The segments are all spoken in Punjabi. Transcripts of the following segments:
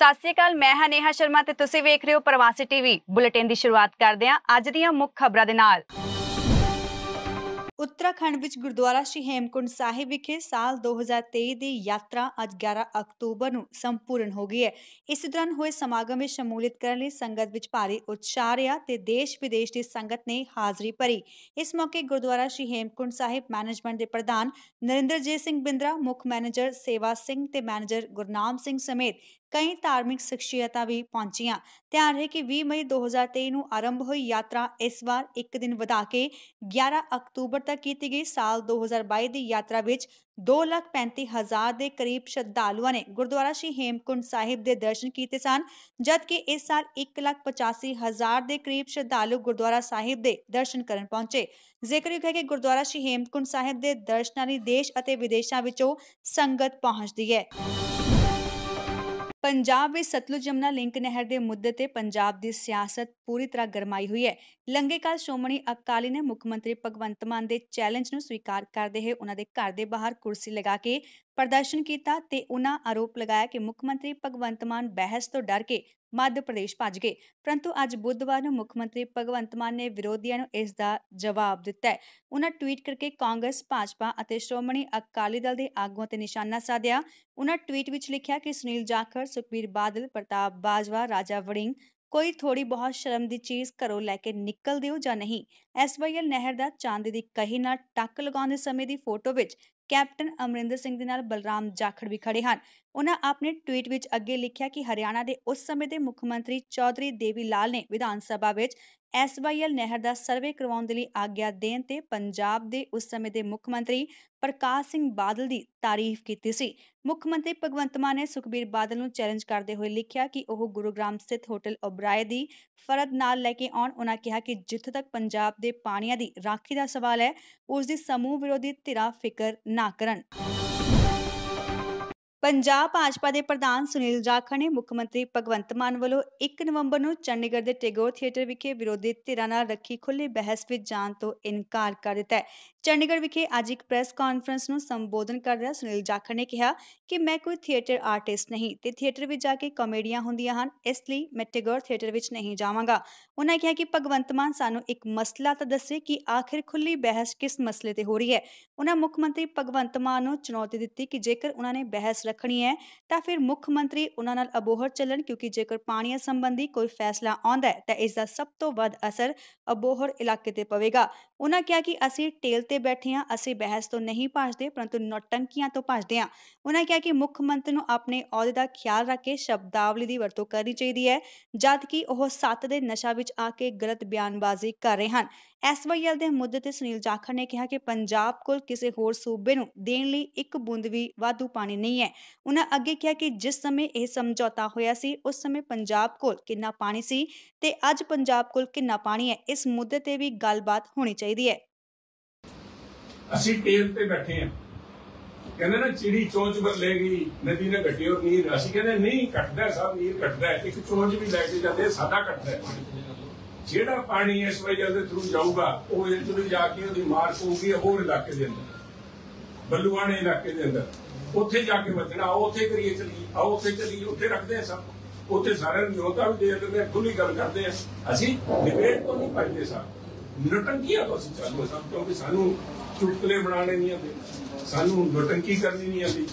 ਸਤਿ ਸ੍ਰੀ ਅਕਾਲ ਮੈਂ ਹਾਂ ਨੇਹਾ ਸ਼ਰਮਾ ਤੇ ਤੁਸੀਂ ਵੇਖ ਰਹੇ ਹੋ ਪ੍ਰਵਾਸੀ ਟੀਵੀ ਬੁਲੇਟਿਨ ਦੀ ਸ਼ੁਰੂਆਤ ਕਰਦੇ ਹਾਂ ਅੱਜ ਦੀਆਂ ਮੁੱਖ ਖਬਰਾਂ ਦੇ ਨਾਲ ਉੱਤਰਾਖੰਡ ਵਿੱਚ ਗੁਰਦੁਆਰਾ ਸ਼੍ਰੀ ਹੇਮਕੁੰਡ ਸਾਹਿਬ ਵਿਖੇ ਸਾਲ 2023 ਦੀ ਯਾਤਰਾ ਅੱਜ 11 ਅਕਤੂਬਰ ਨੂੰ ਸੰਪੂਰਨ ਹੋ ਗਈ ਹੈ ਇਸ ਦੌਰਾਨ ਹੋਏ ਸਮਾਗਮ ਵਿੱਚ ਸ਼ਮੂਲੀਅਤ ਕਰਨ ਲਈ ਸੰਗਤ ਵਿੱਚ ਭਾਰੀ ਉਤਸ਼ਾਹ ਰਿਹਾ ਤੇ ਦੇਸ਼ ਵਿਦੇਸ਼ ਦੀ ਸੰਗਤ ਨੇ ਹਾਜ਼ਰੀ ਭਰੀ ਇਸ ਮੌਕੇ ਗੁਰਦੁਆਰਾ ਸ਼੍ਰੀ ਹੇਮਕੁੰਡ ਸਾਹਿਬ ਮੈਨੇਜਮੈਂਟ ਦੇ ਪ੍ਰਧਾਨ ਨਰਿੰਦਰਜੀਤ ਸਿੰਘ ਬਿੰਦਰਾ ਮੁੱਖ ਮੈਨੇਜਰ ਸੇਵਾ ਸਿੰਘ ਤੇ ਮੈਨੇਜਰ ਗੁਰਨਾਮ ਸਿੰਘ ਸਮੇਤ ਕਈ ਧਾਰਮਿਕ ਸ਼ਖਸੀਅਤਾਂ ਵੀ ਪਹੁੰਚੀਆਂ ਧਿਆਨ ਰਹੇ ਕਿ 20 ਮਈ 2023 ਨੂੰ ਆਰੰਭ ਹੋਈ ਯਾਤਰਾ ਇਸ ਵਾਰ ਇੱਕ ਦਿਨ ਵਧਾ ਕੇ 11 ਅਕਤੂਬਰ ਤੱਕ ਕੀਤੀ ਗਈ ਸਾਲ 2022 ਦੀ ਯਾਤਰਾ ਵਿੱਚ 2,35,000 ਦੇ ਕਰੀਬ ਸ਼ਰਧਾਲੂਆਂ ਨੇ ਗੁਰਦੁਆਰਾ ਸ਼੍ਰੀ ਹੇਮਕੁੰਡ ਸਾਹਿਬ ਦੇ ਦਰਸ਼ਨ ਕੀਤੇ ਸਨ ਜਦਕਿ ਇਸ ਸਾਲ 1,85,000 ਦੇ ਕਰੀਬ ਸ਼ਰਧਾਲੂ ਗੁਰਦੁਆਰਾ ਸਾਹਿਬ ਦੇ ਦਰਸ਼ਨ ਕਰਨ ਪਹੁੰਚੇ ਜ਼ਿਕਰਯੋਗ ਹੈ ਕਿ ਗੁਰਦੁਆਰਾ ਸ਼੍ਰੀ ਹੇਮਕੁੰਡ ਸਾਹਿਬ ਦੇ ਦਰਸ਼ਨਾਂ ਲਈ ਦੇਸ਼ ਅਤੇ ਵਿਦੇਸ਼ਾਂ ਵਿੱਚੋਂ ਸੰਗਤ ਪਹੁੰਚਦੀ ਹੈ ਪੰਜਾਬ ਵਿੱਚ ਸਤਲੁਜ ਜਮਨਾ ਲਿੰਕ ਨਹਿਰ ਦੇ ਮੁੱਦੇ ਤੇ ਪੰਜਾਬ ਦੀ ਸਿਆਸਤ ਪੂਰੀ ਤਰ੍ਹਾਂ ਗਰਮਾਈ ਹੋਈ ਹੈ ਲੰਗੇ ਕਾਲ ਸ਼ੋਮਣੀ ਅਕਾਲੀ ਨੇ ਮੁੱਖ ਮੰਤਰੀ ਭਗਵੰਤ ਮਾਨ ਦੇ ਚੈਲੰਜ ਨੂੰ ਸਵੀਕਾਰ ਕਰਦੇ ਹੋਏ ਉਹਨਾਂ ਦੇ ਘਰ ਦੇ ਬਾਹਰ ਕੁਰਸੀ ਲਗਾ ਕੇ ਪ੍ਰਦਰਸ਼ਨ ਕੀਤਾ ਤੇ ਉਹਨਾਂ ਆਰੋਪ ਲਗਾਇਆ ਕਿ ਮੁੱਖ ਮੰਤਰੀ ਭਗਵੰਤ ਮਾਨ ਬਹਿਸ ਤੋਂ ਡਰ ਕੇ ਮੱਧ ਪ੍ਰਦੇਸ਼ ਭੱਜ ਗਏ ਪਰੰਤੂ ਅੱਜ ਬੁੱਧਵਾਰ ਨੂੰ ਮੁੱਖ ਮੰਤਰੀ ਭਗਵੰਤ ਮਾਨ ਨੇ ਵਿਰੋਧੀਆਂ ਨੂੰ ਇਸ ਦਾ ਜਵਾਬ ਦਿੱਤਾ ਹੈ ਉਹਨਾਂ ਟਵੀਟ ਕਰਕੇ ਕਾਂਗਰਸ ਭਾਜਪਾ ਅਤੇ ਸ਼੍ਰੋਮਣੀ ਅਕਾਲੀ ਦਲ ਦੇ ਆਗੂਆਂ ਤੇ ਨਿਸ਼ਾਨਾ ਸਾਧਿਆ ਉਹਨਾਂ ਟਵੀਟ ਵਿੱਚ ਲਿਖਿਆ ਕਿ ਸੁਨੀਲ ਜਾਖੜ ਸੁਖਬੀਰ ਬਾਦਲ ਪ੍ਰਤਾਪ ਬਾਜਵਾ ਰਾਜਾ ਵੜਿੰਗ ਕੋਈ ਥੋੜੀ ਬਹੁਤ ਸ਼ਰਮ ਦੀ ਚੀਜ਼ ਘਰੋਂ ਲੈ ਕੇ ਨਿਕਲਦੇ ਹੋ ਜਾਂ ਨਹੀਂ ਐਸਵਾਈਐਲ ਨਹਿਰ ਦਾ ਚਾਂਦ ਦੀ ਕਹੀ ਨਾਲ ਟੱਕ ਲਗਾਉਣ ਦੇ ਸਮੇਂ ਦੀ ਫੋਟੋ ਵਿੱਚ ਕੈਪਟਨ ਅਮਰਿੰਦਰ ਸਿੰਘ ਦੇ ਨਾਲ ਬਲਰਾਮ ਜਾਖੜ ਵੀ ਖੜੇ ਹਨ ਉਹਨਾਂ ਆਪਣੇ ਟਵੀਟ ਵਿੱਚ ਅੱਗੇ ਲਿਖਿਆ ਕਿ ਹਰਿਆਣਾ ਦੇ ਉਸ ਸਮੇਂ ਦੇ ਮੁੱਖ ਮੰਤਰੀ ਚੌਧਰੀ ਦੇਵੀ ਲਾਲ ਨੇ ਵਿਧਾਨ ਸਭਾ ਵਿੱਚ ਐਸਵਾਈਐਲ ਨਹਿਰ ਦਾ ਸਰਵੇ ਕਰਵਾਉਣ ਦੇ ਲਈ ਆਗਿਆ ਦੇਣ ਤੇ ਪੰਜਾਬ ਦੇ ਉਸ ਸਮੇਂ ਦੇ ਮੁੱਖ ਮੰਤਰੀ ਪ੍ਰਕਾਸ਼ ਸਿੰਘ ਬਾਦਲ ਦੀ ਤਾਰੀਫ ਕੀਤੀ ਸੀ ਮੁੱਖ ਮੰਤਰੀ ਭਗਵੰਤ ਮਾਨ ਨੇ ਸੁਖਬੀਰ ਬਾਦਲ ਨੂੰ ਚੈਲੰਜ ਕਰਦੇ ਹੋਏ ਲਿਖਿਆ ਕਿ ਉਹ ਗੁਰੂਗ੍ਰਾਮ ਸਥਿਤ ਹੋਟਲ ਓਬਰਾਏ ਦੀ ਫਰਦ ਨਾਲ ਲੈ ਕੇ ਆਉਣ ਉਹਨਾਂ ਕਿਹਾ ਕਿ ਜਿੱਥੇ ਤੱਕ ਪੰਜਾਬ ਦੇ ਪਾਣੀਆਂ ਦੀ ਰਾਖੀ ਦਾ ਸਵਾਲ ਹੈ ਉਸ ਦੀ ਸਮੂਹ ਵਿਰੋਧੀ ਧਿਰਾਂ ਫਿਕਰ ਨਾ ਕਰਨ ਪੰਜਾਬ ਭਾਜਪਾ ਦੇ ਪ੍ਰਧਾਨ ਸੁਨੀਲ ਜਾਖੜ ਨੇ ਮੁੱਖ ਮੰਤਰੀ ਭਗਵੰਤ ਮਾਨ ਵੱਲੋਂ 1 ਨਵੰਬਰ ਨੂੰ ਚੰਡੀਗੜ੍ਹ ਦੇ ਟੈਗੋਰ ਥੀਏਟਰ ਵਿਖੇ ਵਿਰੋਧੀ ਧਿਰਾਂ ਨਾਲ ਰੱਖੀ ਖੁੱਲੀ ਬਹਿਸ ਵਿੱਚ ਜਾਣ ਤੋਂ ਇਨਕਾਰ ਕਰ ਦਿੱਤਾ ਹੈ ਚੰਡੀਗੜ੍ਹ ਵਿਖੇ ਅੱਜ ਇੱਕ ਪ੍ਰੈਸ ਕਾਨਫਰੰਸ ਨੂੰ ਸੰਬੋਧਨ ਕਰਦਿਆਂ ਸੁਨੀਲ ਜਾਖੜ ਨੇ ਕਿਹਾ ਕਿ ਮੈਂ ਕੋਈ ਥੀਏਟਰ ਆਰਟਿਸਟ ਨਹੀਂ ਤੇ ਥੀਏਟਰ ਵਿੱਚ ਜਾ ਕੇ ਕਾਮੇਡੀਆਂ ਹੁੰਦੀਆਂ ਹਨ ਇਸ ਲਈ ਮੈਂ ਟੈਗੋਰ ਥੀਏਟਰ ਵਿੱਚ ਨਹੀਂ ਜਾਵਾਂਗਾ ਉਹਨਾਂ ਕਿਹਾ ਕਿ ਭਗਵੰਤ ਮਾਨ ਸਾਨੂੰ ਇੱਕ ਮਸਲਾ ਤਾਂ ਦੱਸੇ ਕਿ ਆਖਿਰ ਖੁੱਲੀ ਬਹਿਸ ਕਿਸ ਮਸਲੇ ਤੇ ਹੋ ਰਹੀ ਹੈ ਉਹਨਾਂ ਮੁੱਖ ਮੰਤਰੀ ਭਗਵੰਤ ਮਾਨ ਨੂੰ ਚੁਣੌਤੀ ਦਿੱਤੀ ਕਿ ਜੇਕਰ ਉਹਨਾਂ ਨੇ ਬਹਿਸ ਰੱਖਣੀ ਹੈ ਤਾਂ ਫਿਰ ਮੁੱਖ ਮੰਤਰੀ ਉਹਨਾਂ ਨਾਲ ਅਬੋਹਰ ਚੱਲਣ ਕਿਉਂਕਿ ਜੇਕਰ ਪਾਣੀ ਸੰਬੰਧੀ ਕੋਈ ਫੈਸਲਾ ਆਉਂਦਾ ਹੈ ਤਾਂ ਇਸ ਦਾ ਸਭ ਤੋਂ ਵੱਧ ਅਸਰ ਅਬੋਹਰ ਇਲਾਕੇ ਤੇ ਪਵੇਗਾ ਉਹਨਾਂ ਕਿਹਾ ਕਿ ਅਸੀਂ ਟੇਲ ਤੇ ਬੈਠੇ ਹਾਂ ਅਸੀਂ ਬਹਿਸ ਤੋਂ ਨਹੀਂ ਭੱਜਦੇ ਪਰੰਤੂ ਨੋਟੰਕੀਆਂ ਤੋਂ ਭੱਜਦੇ ਹਾਂ ਉਹਨਾਂ ਕਿਹਾ ਕਿ ਮੁੱਖ ਮੰਤਰੀ ਨੂੰ ਆਪਣੇ ਅਹੁਦੇ ਦਾ ਖਿਆਲ ਰੱਖ ਕੇ ਸ਼ਬਦਾਵਲੀ ਦੀ ਵਰਤੋਂ ਕਰਨੀ ਚਾਹੀਦੀ ਹੈ ਜਦ ਕਿ ਉਹ ਸੱਤ ਦੇ ਨਸ਼ਾ ਵਿੱਚ ਆ ਕੇ ਗਲਤ ਬਿਆਨਬਾਜ਼ੀ ਕਰ ਰਹੇ ਹਨ ਐਸਵਾਈਐਲ ਦੇ ਮੁੱਦੇ ਤੇ ਸੁਨੀਲ ਜਾਖੜ ਨੇ ਕਿਹਾ ਕਿ ਪੰਜਾਬ ਕੋਲ ਕਿਸੇ ਹੋਰ ਸੂਬੇ ਨੂੰ ਦੇਣ ਲਈ ਇੱਕ ਬੂੰਦ ਵੀ ਵਾਧੂ ਪਾਣੀ ਨਹੀਂ ਹੈ ਉਹਨਾਂ ਅੱਗੇ ਕਿਹਾ ਕਿ ਜਿਸ ਸਮੇਂ ਇਹ ਸਮਝੌਤਾ ਹੋਇਆ ਸੀ ਉਸ ਸਮੇਂ ਪੰਜਾਬ ਕੋਲ ਕਿੰਨਾ ਪਾਣੀ ਸੀ ਤੇ ਅੱਜ ਪੰਜਾਬ ਕੋਲ ਕਿੰਨਾ ਪਾਣੀ ਹੈ ਇਸ ਮੁੱਦੇ ਤੇ ਵੀ ਗੱਲਬਾਤ ਹੋਣੀ ਚਾਹੀਦੀ ਹੈ ਅਸੀਂ ਟੇਲ ਤੇ ਬੈਠੇ ਹਾਂ ਕਹਿੰਦੇ ਨਾ ਚਿੜੀ ਚੋਂਚ ਬੱਲੇਗੀ ਨਦੀ ਨੇ ਘਟੀ ਔਰ ਨੀਰ ਅਸੀਂ ਕਹਿੰਦੇ ਨਹੀਂ ਘਟਦਾ ਸਭ ਨੀਰ ਘਟਦਾ ਇੱਕ ਚੋਂਚ ਵੀ ਲੈ ਕੇ ਜਾਂਦੇ ਸਾਡਾ ਘਟਦਾ ਜਿਹੜਾ ਪਾਣੀ ਇਸ ਵਜ੍ਹਾ ਦੇ ਥਰੂ ਜਾਊਗਾ ਉਹ ਇਧਰੋਂ ਜਾ ਕੇ ਉਹਦੀ ਮਾਰ ਪਊਗੀ ਹੋਰ ਇਲਾਕੇ ਦੇ ਅੰਦਰ ਬੱਲੂਆਣੇ ਇਲਾਕੇ ਦੇ ਅੰਦਰ ਉੱਥੇ ਜਾ ਕੇ ਬਚਣਾ ਉੱਥੇ ਕਰੀਏ ਚਲੀ ਆਓ ਉੱਥੇ ਚਲੀ ਉੱਥੇ ਰੱਖਦੇ ਆ ਸਭ ਉੱਥੇ ਸਾਰਿਆਂ ਨੂੰ ਯੋਧਾ ਵੀ ਦੇ ਦਿੰਦੇ ਖੁੱਲੀ ਗੱਲ ਕਰਦੇ ਆ ਅਸੀਂ ਡਿਬੇਟ ਤੋਂ ਨਹੀਂ ਭੱਜਦੇ ਸਾਹ ਨਟੰਕੀਆਂ ਤੋਂ ਅਸੀਂ ਚੱਲਦੇ ਸਭ ਕਿਉਂਕਿ ਸਾਨੂੰ ਚੁਟਕਲੇ ਬਣਾਣੇ ਨਹੀਂ ਆਉਂਦੇ ਸਾਨੂੰ ਨਟੰਕੀ ਕਰਨੀ ਨਹੀਂ ਆਉਂਦੀ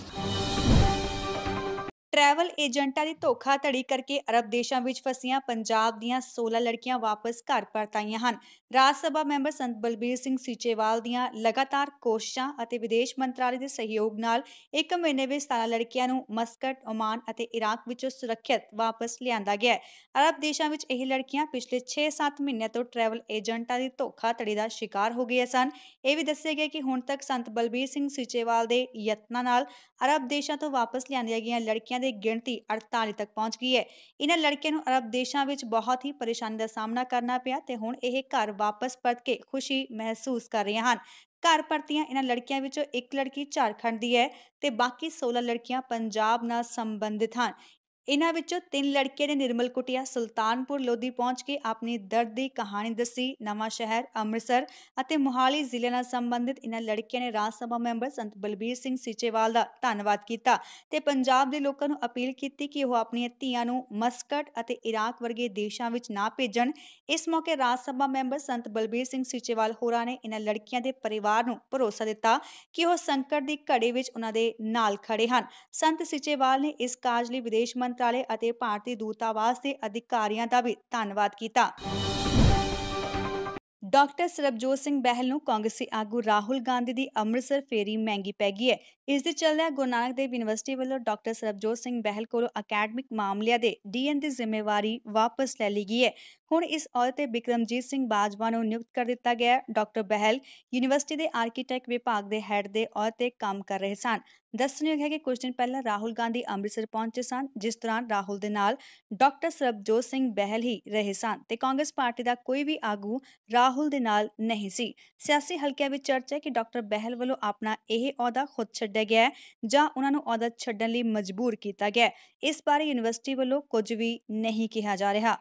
ਟਰੈਵਲ ਏਜੰਟਾਂ ਦੀ ਧੋਖਾਧੜੀ ਕਰਕੇ ਅਰਬ ਦੇਸ਼ਾਂ ਵਿੱਚ ਫਸੀਆਂ ਪੰਜਾਬ ਦੀਆਂ 16 ਲੜਕੀਆਂ ਵਾਪਸ ਘਰ ਪਰਤ ਆਈਆਂ ਹਨ ਰਾਜ ਸਭਾ ਮੈਂਬਰ ਸੰਤ ਬਲਬੀਰ ਸਿੰਘ ਸੀਚੇਵਾਲ ਦੀਆਂ ਲਗਾਤਾਰ ਕੋਸ਼ਿਸ਼ਾਂ ਅਤੇ ਵਿਦੇਸ਼ ਮੰਤਰਾਲੇ ਦੇ ਸਹਿਯੋਗ ਨਾਲ 1 ਮਹੀਨੇ ਵਿੱਚ 17 ਲੜਕੀਆਂ ਨੂੰ ਮਸਕਟ, ਓਮਾਨ ਅਤੇ ਇਰਾਕ ਵਿੱਚੋਂ ਸੁਰੱਖਿਅਤ ਵਾਪਸ ਲਿਆਂਦਾ ਗਿਆ ਅਰਬ ਦੇਸ਼ਾਂ ਵਿੱਚ ਇਹ ਲੜਕੀਆਂ ਪਿਛਲੇ 6-7 ਮਹੀਨਿਆਂ ਤੋਂ ਟਰੈਵਲ ਏਜੰਟਾਂ ਦੀ ਧੋਖਾਧੜੀ ਦਾ ਸ਼ਿਕਾਰ ਹੋ ਗਈਆਂ ਸਨ ਇਹ ਵੀ ਦੱਸਿਆ ਗਿਆ ਕਿ ਹੁਣ ਤੱਕ ਸੰਤ ਬਲਬੀਰ ਸਿੰਘ ਸੀਚੇਵਾਲ ਦੇ ਯਤਨਾਂ ਨਾਲ ਅਰਬ ਦੇਸ਼ਾਂ ਤੋਂ ਵਾਪਸ ਲਿਆਂਦੀਆਂ ਗਈਆਂ ਲੜਕੀਆਂ ਦੀ ਗਿਣਤੀ 48 ਤੱਕ ਪਹੁੰਚ ਗਈ ਹੈ ਇਹਨਾਂ ਲੜਕੀਆਂ ਨੂੰ ਅਰਬ ਦੇਸ਼ਾਂ ਵਿੱਚ ਬਹੁਤ ਹੀ ਪਰੇਸ਼ਾਨੀ ਦਾ ਸਾਹਮਣਾ ਕਰਨਾ ਪਿਆ ਤੇ ਹੁਣ ਇਹ ਘਰ ਵਾਪਸ ਪਰਤ ਕੇ ਖੁਸ਼ੀ ਮਹਿਸੂਸ ਕਰ ਰਹੇ ਹਨ ਘਰ ਪਰਤੀਆਂ ਇਹਨਾਂ ਲੜਕੀਆਂ ਵਿੱਚੋਂ ਇੱਕ ਲੜਕੀ ਝਾਰਖੰਡ ਦੀ ਹੈ ਤੇ ਬਾਕੀ 16 ਲੜਕੀਆਂ ਪੰਜਾਬ ਨਾਲ ਸੰਬੰਧਿਤ ਹਨ ਇਹਨਾਂ ਵਿੱਚੋਂ ਤਿੰਨ ਲੜਕੀਆਂ ਨੇ ਨਿਰਮਲ ਕੁਟਿਆ ਸੁਲਤਾਨਪੁਰ ਲੋਧੀ ਪਹੁੰਚ ਕੇ ਆਪਣੀ ਦਰਦ ਦੀ ਕਹਾਣੀ ਦੱਸੀ ਨਵਾਂ ਸ਼ਹਿਰ ਅੰਮ੍ਰਿਤਸਰ ਅਤੇ ਮੁਹਾਲੀ ਜ਼ਿਲ੍ਹੇ ਨਾਲ ਸੰਬੰਧਿਤ ਇਹਨਾਂ ਲੜਕੀਆਂ ਨੇ ਰਾਜ ਸਭਾ ਮੈਂਬਰ ਸੰਤ ਬਲਬੀਰ ਸਿੰਘ ਸਿਚੇਵਾਲ ਦਾ ਧੰਨਵਾਦ ਕੀਤਾ ਤੇ ਪੰਜਾਬ ਦੇ ਲੋਕਾਂ ਨੂੰ ਅਪੀਲ ਕੀਤੀ ਕਿ ਉਹ ਆਪਣੀਆਂ ਧੀਆਂ ਨੂੰ ਮਸਕਟ ਅਤੇ ਇਰਾਕ ਵਰਗੇ ਦੇਸ਼ਾਂ ਵਿੱਚ ਨਾ ਭੇਜਣ ਇਸ ਮੌਕੇ ਰਾਜ ਸਭਾ ਮੈਂਬਰ ਸੰਤ ਬਲਬੀਰ ਸਿੰਘ ਸਿਚੇਵਾਲ ਹੋਰਾਂ ਨੇ ਇਹਨਾਂ ਲੜਕੀਆਂ ਦੇ ਪਰਿਵਾਰ ਨੂੰ ਭਰੋਸਾ ਦਿੱਤਾ ਕਿ ਉਹ ਸੰਕਟ ਦੀ ਘੜੀ ਵਿੱਚ ਉਹਨਾਂ ਦੇ ਨਾਲ ਖੜੇ ਹਨ ਸੰਤ ਸਿਚੇਵਾਲ ਨੇ ਇਸ ਕਾਜ ਲਈ ਵਿਦੇਸ਼ ਮੰਤਰੀ ਮੰਤਰਾਲੇ ਅਤੇ ਭਾਰਤੀ ਦੂਤਾਵਾਸ ਦੇ ਅਧਿਕਾਰੀਆਂ ਦਾ ਵੀ ਧੰਨਵਾਦ ਕੀਤਾ। ਡਾਕਟਰ ਸਰਬਜੋਤ ਸਿੰਘ ਬਹਿਲ ਨੂੰ ਕਾਂਗਰਸੀ ਆਗੂ ਰਾਹੁਲ ਗਾਂਧੀ ਦੀ ਅੰਮ੍ਰਿਤਸਰ ਫੇਰੀ ਮਹਿੰਗੀ ਪੈ ਗਈ ਹੈ ਇਸ ਦੇ ਚੱਲਦਿਆਂ ਗੁਰੂ ਨਾਨਕ ਦੇਵ ਯੂਨੀਵਰਸਿਟੀ ਵੱਲੋਂ ਡਾਕਟਰ ਸਰਬਜੋਤ ਸਿੰਘ ਬਹਿਲ ਕੋਲੋਂ ਅਕੈਡਮਿਕ ਮਾਮਲਿਆਂ ਦੇ ਡੀਐਨ ਦੀ ਜ਼ਿੰਮੇਵਾਰੀ ਵਾਪਸ ਲੈ ਲਈ ਗਈ ਹੈ ਹੁਣ ਇਸ ਅਹੁਦੇ ਤੇ ਬਿਕਰਮਜੀਤ ਸਿੰਘ ਬਾਜਵਾ ਨੂੰ ਨਿਯੁਕਤ ਕਰ ਦਿੱਤਾ ਗਿਆ ਹੈ ਡਾਕਟਰ ਬਹਿਲ ਯੂਨੀਵਰਸਿਟੀ ਦੇ ਆਰਕੀਟੈਕਟ ਵਿਭਾਗ ਦੇ ਹੈੱਡ ਦੇ ਅਹੁਦੇ ਤੇ ਕੰਮ ਕਰ ਰਹੇ ਸਨ ਦੱਸਣਯੋਗ ਹੈ ਕਿ ਕੁਝ ਦਿਨ ਪਹਿਲਾਂ ਰਾਹੁਲ ਗਾਂਧੀ ਅੰਮ੍ਰਿਤਸਰ ਪਹੁੰਚੇ ਸਨ ਜਿਸ ਦੌਰਾਨ ਰਾਹੁਲ ਦੇ ਨਾਲ ਡਾਕਟਰ ਸਰਬਜੋਤ ਸਿੰਘ ਬਹਿਲ ਹੀ ਰਹੇ ਸਨ ਤੇ ਕਾਂਗਰਸ ਪਾਰਟੀ ਦਾ ਕੋਈ ਵੀ ਆਗੂ ਰਾਹੁਲ ਦੇ ਨਾਲ ਨਹੀਂ ਸੀ ਸਿਆਸੀ ਹਲਕਿਆਂ ਵਿੱਚ ਚਰਚਾ ਹੈ ਕਿ ਡਾਕਟਰ ਬਹਿਲ ਵੱਲੋਂ ਆਪਣਾ ਇਹ ਅਹੁਦਾ ਖੁਦ ਛੱਡਿਆ ਗਿਆ ਜਾਂ ਉਹਨਾਂ ਨੂੰ ਅਹੁਦਾ ਛੱਡਣ ਲਈ ਮਜਬੂਰ ਕੀਤਾ ਗਿਆ ਇਸ ਬਾਰੇ ਯੂਨੀਵਰਸਿਟੀ ਵੱਲੋਂ ਕੁਝ ਵੀ ਨਹੀਂ ਕਿਹਾ ਜਾ ਰਿਹਾ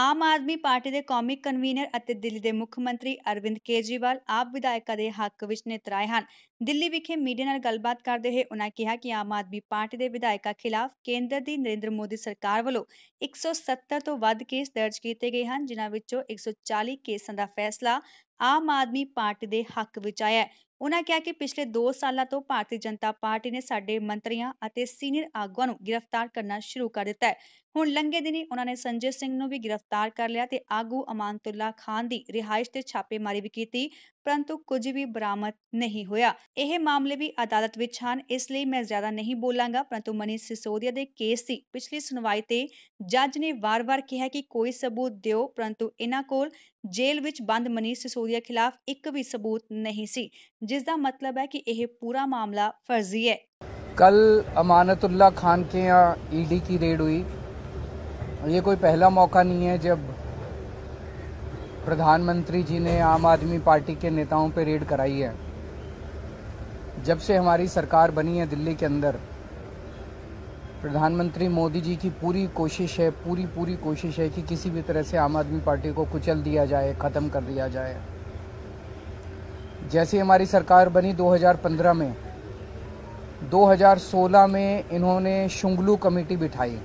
ਆਮ ਆਦਮੀ ਪਾਰਟੀ ਦੇ ਕੌਮੀ ਕਨਵੀਨਰ ਅਤੇ ਦਿੱਲੀ ਦੇ ਮੁੱਖ ਮੰਤਰੀ ਅਰਵਿੰਦ ਕੇਜਰੀਵਾਲ ਆਪ ਵਿਧਾਇਕਾਂ ਦੇ ਹੱਕ ਵਿੱਚ ਨਿਤਰਾਏ ਹਨ ਦਿੱਲੀ ਵਿਖੇ ਮੀਡੀਆ ਨਾਲ ਗੱਲਬਾਤ ਕਰਦੇ ਹੋਏ ਉਨ੍ਹਾਂ ਕਿਹਾ ਕਿ ਆਮ ਆਦਮੀ ਪਾਰਟੀ ਦੇ ਵਿਧਾਇਕਾਂ ਖਿਲਾਫ ਕੇਂਦਰ ਦੀ ਨਰਿੰਦਰ ਮੋਦੀ ਸਰਕਾਰ ਵੱਲੋਂ 170 ਤੋਂ ਵੱਧ ਕੇਸ ਦਰਜ ਕੀਤੇ ਗਏ ਹਨ ਜਿਨ੍ਹਾਂ ਵਿੱਚੋਂ 140 ਕੇਸਾਂ ਦਾ ਫੈਸਲਾ ਆਮ ਆਦਮੀ ਪਾਰਟੀ ਦੇ ਹੱਕ ਵਿੱਚ ਆਇਆ ਉਹਨਾਂ ਕਿਹਾ ਕਿ ਪਿਛਲੇ 2 ਸਾਲਾਂ ਤੋਂ ਭਾਰਤੀ ਜਨਤਾ ਪਾਰਟੀ ਨੇ ਸਾਡੇ ਮੰਤਰੀਆਂ ਅਤੇ ਸੀਨੀਅਰ ਆਗੂਆਂ ਨੂੰ ਗ੍ਰਿਫਤਾਰ ਕਰਨਾ ਸ਼ੁਰੂ ਕਰ ਦਿੱਤਾ ਹੈ ਹੁਣ ਲੰਘੇ ਦਿਨੀ ਉਹਨਾਂ ਨੇ ਸੰਜੇ ਸਿੰਘ ਨੂੰ ਵੀ ਗ੍ਰਿਫਤਾਰ ਕਰ ਲਿਆ ਤੇ ਆਗੂ ਅਮਾਨਤੁੱਲਾ ਖਾਨ ਦੀ ਰਿਹਾਇਸ਼ ਤੇ ਛਾਪੇਮਾਰੀ ਵੀ ਕੀਤੀ ਪਰੰਤੂ ਕੁਝ ਵੀ ਬਰਾਮਦ ਨਹੀਂ ਹੋਇਆ ਇਹ ਮਾਮਲੇ ਵੀ ਅਦਾਲਤ ਵਿੱਚ ਹਨ ਇਸ ਲਈ ਮੈਂ ਜ਼ਿਆਦਾ ਨਹੀਂ ਬੋਲਾਂਗਾ ਪਰੰਤੂ ਮਨੀ ਸਿਸੋਦੀਆ ਦੇ ਕੇਸ ਦੀ ਪਿਛਲੀ ਸੁਣਵਾਈ ਤੇ ਜੱਜ ਨੇ ਵਾਰ-ਵਾਰ ਕਿਹਾ ਕਿ ਕੋਈ ਸਬੂਤ ਦਿਓ ਪਰੰਤੂ ਇਹਨਾਂ ਕੋਲ ਜੇਲ੍ਹ ਵਿੱਚ ਬੰਦ ਮਨੀ ਸਿਸੋਦੀਆ ਖਿਲਾਫ ਇੱਕ ਵੀ ਸਬੂਤ ਨਹੀਂ ਸੀ ਜਿਸ ਦਾ ਮਤਲਬ ਹੈ ਕਿ ਇਹ ਪੂਰਾ ਮਾਮਲਾ ਫਰਜ਼ੀ ਹੈ कल अमानतुल्ला खान के यहाँ ईडी e की रेड हुई ये कोई पहला मौका नहीं है जब प्रधानमंत्री जी ने आम आदमी पार्टी के नेताओं पर रेड कराई है जब से हमारी सरकार बनी है दिल्ली के अंदर प्रधानमंत्री मोदी जी की पूरी कोशिश है पूरी पूरी कोशिश है कि किसी भी तरह से आम आदमी पार्टी को कुचल दिया जाए ख़त्म कर दिया जाए जैसे हमारी सरकार बनी 2015 में 2016 में इन्होंने शुंगलू कमेटी बिठाई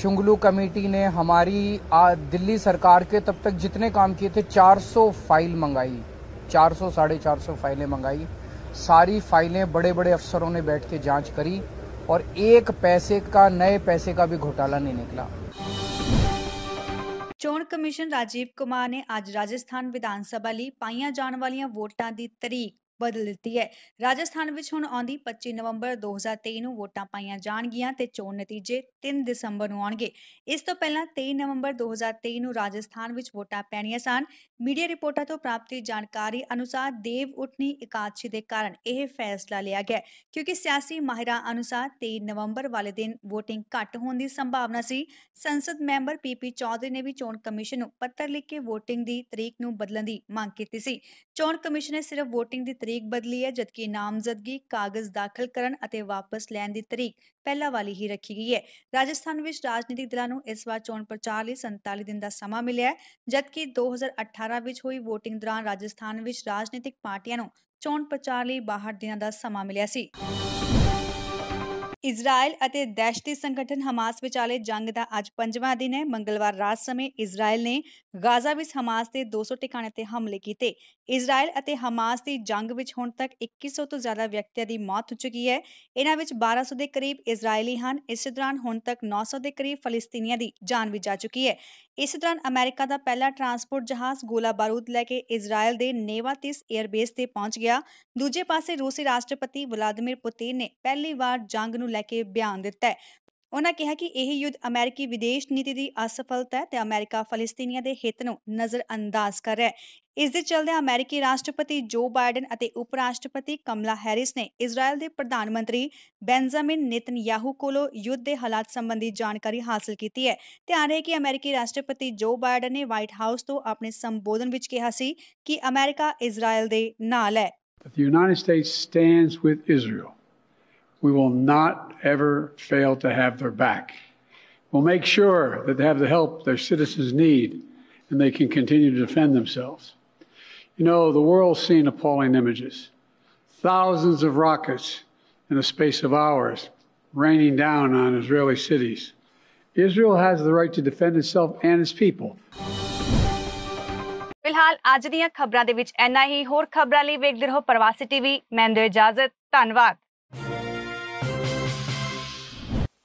शुंगलू कमेटी ने हमारी आ, दिल्ली सरकार के तब तक जितने काम किए थे 400 फाइल मंगाई 400 साढ़े चार फाइलें मंगाई सारी फाइलें बड़े बड़े अफसरों ने बैठ के जांच करी और एक पैसे का नए पैसे का भी घोटाला नहीं निकला ਚੋਣ ਕਮਿਸ਼ਨ ਰਾਜੀਵ ਕੁਮਾਰ ਨੇ ਅੱਜ ਰਾਜਸਥਾਨ ਵਿਧਾਨ ਸਭਾ ਲਈ ਪਾਈਆਂ ਜਾਣ ਵਾਲੀਆਂ ਵੋਟਾਂ ਦੀ ਤਰੀਕ ਬਦਲ ਦਿੱਤੀ ਹੈ ਰਾਜਸਥਾਨ ਵਿੱਚ ਹੁਣ ਆਉਂਦੀ 25 ਨਵੰਬਰ 2023 ਨੂੰ ਵੋਟਾਂ ਪਾਈਆਂ ਜਾਣਗੀਆਂ ਤੇ ਚੋਣ ਨਤੀਜੇ 3 ਦਸੰਬਰ ਨੂੰ ਆਉਣਗੇ ਇਸ ਤੋਂ ਪਹਿਲਾਂ 23 ਨਵੰਬਰ 2023 ਨੂੰ ਰਾਜਸਥਾਨ ਵਿੱਚ ਵੋਟਾਂ ਪੈਣੀਆਂ ਸਨ ਮੀਡੀਆ ਰਿਪੋਰਟਾਂ ਤੋਂ ਪ੍ਰਾਪਤ ਜਾਣਕਾਰੀ ਅਨੁਸਾਰ ਦੇਵ ਉਠਨੀ ਇਕਾਦਸ਼ੀ ਦੇ ਕਾਰਨ ਇਹ ਫੈਸਲਾ ਲਿਆ ਗਿਆ ਕਿਉਂਕਿ ਸਿਆਸੀ ਮਾਹਿਰਾਂ ਅਨੁਸਾਰ 23 ਨਵੰਬਰ ਵਾਲੇ ਦਿਨ VOTING ਘੱਟ ਹੋਣ ਦੀ ਸੰਭਾਵਨਾ ਸੀ ਸੰਸਦ ਮੈਂਬਰ ਪੀਪੀ ਚੌਧਰੀ ਨੇ ਵੀ ਚੋਣ ਕਮਿਸ਼ਨ ਨੂੰ ਪੱਤਰ ਲਿਖ ਕੇ VOTING ਦੀ ਤਰੀਕ ਨੂੰ ਬਦਲਣ ਦੀ ਮੰਗ ਕੀਤੀ ਸੀ ਚੋਣ ਕਮਿਸ਼ਨ ਨੇ ਸਿਰਫ VOTING ਦੀ ਤਰੀਕ ਤਰੀਕ ਬਦਲੀ ਹੈ ਜਦਕਿ ਨਾਮਜ਼ਦਗੀ ਕਾਗਜ਼ ਦਾਖਲ ਕਰਨ ਅਤੇ ਵਾਪਸ ਲੈਣ ਦੀ ਤਰੀਕ ਪਹਿਲਾਂ ਵਾਲੀ ਹੀ ਰੱਖੀ ਗਈ ਹੈ ਰਾਜਸਥਾਨ ਵਿੱਚ ਰਾਜਨੀਤਿਕ ਦਲਾਂ ਨੂੰ ਇਸ ਵਾਰ ਚੋਣ ਪ੍ਰਚਾਰ ਲਈ 47 ਦਿਨ ਦਾ ਸਮਾਂ ਮਿਲਿਆ ਹੈ ਜਦਕਿ 2018 ਵਿੱਚ ਹੋਈ VOTING ਦੌਰਾਨ ਰਾਜਸਥਾਨ ਵਿੱਚ ਰਾਜਨੀਤਿਕ ਪਾਰਟੀਆਂ ਨੂੰ ਚੋਣ ਪ੍ਰਚਾਰ ਲਈ 62 ਦਿਨਾਂ ਦਾ ਸਮਾਂ ਮਿਲਿਆ ਸੀ ਇਜ਼ਰਾਈਲ ਅਤੇ ਦਹਿਸ਼ਤੀ ਸੰਗਠਨ ਹਮਾਸ ਵਿਚਾਲੇ ਜੰਗ ਦਾ ਅੱਜ ਪੰਜਵਾਂ ਦਿਨ ਹੈ ਮੰਗਲਵਾਰ ਰਾਤ ਸਮੇਂ ਇਜ਼ਰਾਈਲ ਨੇ ਗਾਜ਼ਾ ਵਿੱਚ ਹਮਾਸ ਦੇ 200 ਟਿਕਾਣੇ ਤੇ ਹਮਲੇ ਕੀਤੇ ਇਜ਼ਰਾਈਲ ਅਤੇ ਹਮਾਸ ਦੀ ਜੰਗ ਵਿੱਚ ਹੁਣ ਤੱਕ 2100 ਤੋਂ ਜ਼ਿਆਦਾ ਵਿਅਕਤੀਆਂ ਦੀ ਮੌਤ ਹੋ ਚੁੱਕੀ ਹੈ ਇਹਨਾਂ ਵਿੱਚ 1200 ਦੇ ਕਰੀਬ ਇਜ਼ਰਾਈਲੀ ਹਨ ਇਸ ਦੌਰਾਨ ਹੁਣ ਤੱਕ 900 ਦੇ ਕਰੀਬ ਫਲਸਤੀਨੀਆਂ ਦੀ ਜਾਨ ਵੀ ਜਾ ਚੁੱਕੀ ਹੈ ਇਸ ਤਰ੍ਹਾਂ ਅਮਰੀਕਾ ਦਾ ਪਹਿਲਾ ਟਰਾਂਸਪੋਰਟ ਜਹਾਜ਼ ਗੋਲਾ ਬਾਰੂਦ ਲੈ ਕੇ ਇਜ਼ਰਾਈਲ ਦੇ ਨੇਵਾਤਿਸ 에ਅਰਬੇਸ ਤੇ ਪਹੁੰਚ ਗਿਆ ਦੂਜੇ ਪਾਸੇ ਰੂਸੀ ਰਾਸ਼ਟਰਪਤੀ ਵਲਾਦੀਮੀਰ ਪੁਤਿਨ ਨੇ ਪਹਿਲੀ ਵਾਰ ਜੰਗ ਨੂੰ ਲੈ ਕੇ ਬਿਆਨ ਦਿੱਤਾ ਹੈ ਉਹਨਾਂ ਕਿਹਾ ਕਿ ਇਹ ਯੁੱਧ ਅਮਰੀਕੀ ਵਿਦੇਸ਼ ਨੀਤੀ ਦੀ ਅਸਫਲਤਾ ਹੈ ਤੇ ਅਮਰੀਕਾ ਫਲਸਤੀਨੀਆਂ ਦੇ ਹਿੱਤ ਨੂੰ ਨਜ਼ਰਅੰਦਾਜ਼ ਕਰ ਰਿਹਾ ਹੈ ਇਸ ਦੇ ਚਲਦੇ ਅਮਰੀਕੀ ਰਾਸ਼ਟਰਪਤੀ ਜੋ ਬਾਈਡਨ ਅਤੇ ਉਪ ਰਾਸ਼ਟਰਪਤੀ ਕਮਲਾ ਹੈਰਿਸ ਨੇ ਇਜ਼ਰਾਈਲ ਦੇ ਪ੍ਰਧਾਨ ਮੰਤਰੀ ਬੈਂਜਾਮਿਨ ਨੇਤਨਯਾਹੂ ਕੋਲੋਂ ਯੁੱਧ ਦੇ ਹਾਲਾਤ ਸੰਬੰਧੀ ਜਾਣਕਾਰੀ ਹਾਸਲ ਕੀਤੀ ਹੈ ਧਿਆਨ ਰਹੇ ਕਿ ਅਮਰੀਕੀ ਰਾਸ਼ਟਰਪਤੀ ਜੋ ਬਾਈਡਨ ਨੇ ਵਾਈਟ ਹਾਊਸ ਤੋਂ ਆਪਣੇ ਸੰਬੋਧਨ ਵਿੱਚ ਕਿਹਾ ਸੀ ਕਿ ਅਮਰੀਕਾ ਇਜ਼ਰਾਈਲ ਦੇ ਨਾਲ ਹੈ The United States stands with Israel. we will not ever fail to have their back. We'll make sure that they have the help their citizens need and they can continue to defend themselves. You know, the world's seen appalling images thousands of rockets in the space of hours raining down on Israeli cities. Israel has the right to defend itself and its people. ਫਿਲਹਾਲ ਅੱਜ ਦੀਆਂ ਖਬਰਾਂ ਦੇ ਵਿੱਚ ਐਨਾ ਹੀ ਹੋਰ ਖਬਰਾਂ ਲਈ ਵੇਖਦੇ ਰਹੋ ਪ੍ਰਵਾਸੀ ਟੀਵੀ ਮੈਂ ਇਜਾਜ਼ਤ ਧੰਨਵਾਦ